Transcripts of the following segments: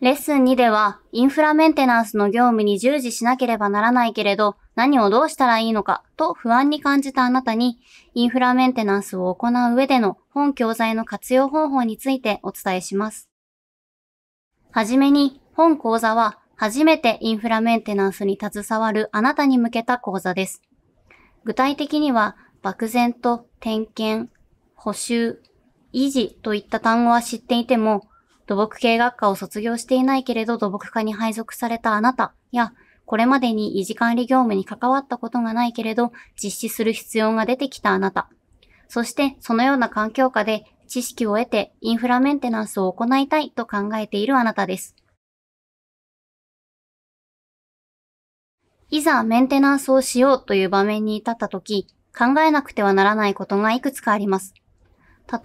レッスン2では、インフラメンテナンスの業務に従事しなければならないけれど、何をどうしたらいいのかと不安に感じたあなたに、インフラメンテナンスを行う上での本教材の活用方法についてお伝えします。はじめに、本講座は初めてインフラメンテナンスに携わるあなたに向けた講座です。具体的には、漠然と点検、補修、維持といった単語は知っていても、土木系学科を卒業していないけれど土木科に配属されたあなたや、これまでに維持管理業務に関わったことがないけれど、実施する必要が出てきたあなた。そして、そのような環境下で知識を得てインフラメンテナンスを行いたいと考えているあなたです。いざメンテナンスをしようという場面に至った時、考えなくてはならないことがいくつかあります。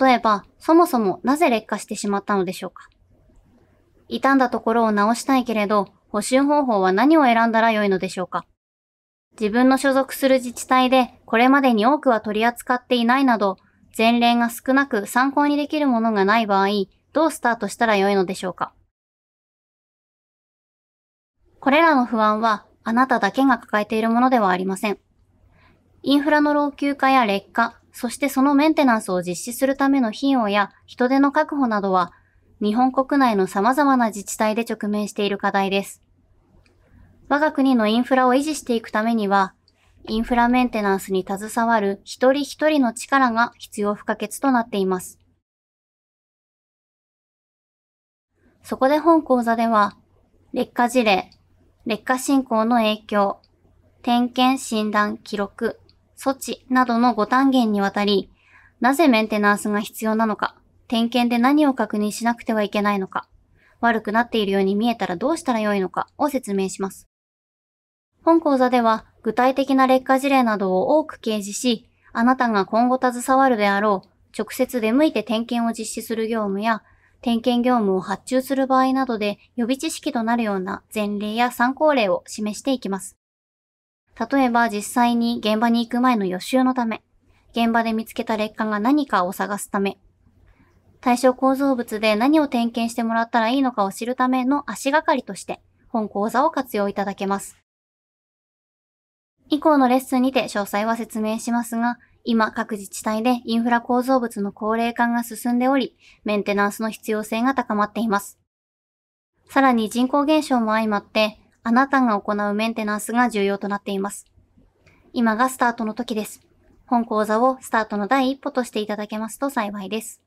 例えば、そもそもなぜ劣化してしまったのでしょうか傷んだところを直したいけれど、補修方法は何を選んだら良いのでしょうか自分の所属する自治体でこれまでに多くは取り扱っていないなど、前例が少なく参考にできるものがない場合、どうスタートしたら良いのでしょうかこれらの不安はあなただけが抱えているものではありません。インフラの老朽化や劣化、そしてそのメンテナンスを実施するための費用や人手の確保などは日本国内の様々な自治体で直面している課題です。我が国のインフラを維持していくためには、インフラメンテナンスに携わる一人一人の力が必要不可欠となっています。そこで本講座では、劣化事例、劣化進行の影響、点検、診断、記録、措置などの5単元にわたり、なぜメンテナンスが必要なのか、点検で何を確認しなくてはいけないのか、悪くなっているように見えたらどうしたらよいのかを説明します。本講座では具体的な劣化事例などを多く掲示し、あなたが今後携わるであろう直接出向いて点検を実施する業務や、点検業務を発注する場合などで予備知識となるような前例や参考例を示していきます。例えば実際に現場に行く前の予習のため、現場で見つけた劣化が何かを探すため、対象構造物で何を点検してもらったらいいのかを知るための足がかりとして本講座を活用いただけます。以降のレッスンにて詳細は説明しますが、今各自治体でインフラ構造物の高齢化が進んでおり、メンテナンスの必要性が高まっています。さらに人口減少も相まって、あなたが行うメンテナンスが重要となっています。今がスタートの時です。本講座をスタートの第一歩としていただけますと幸いです。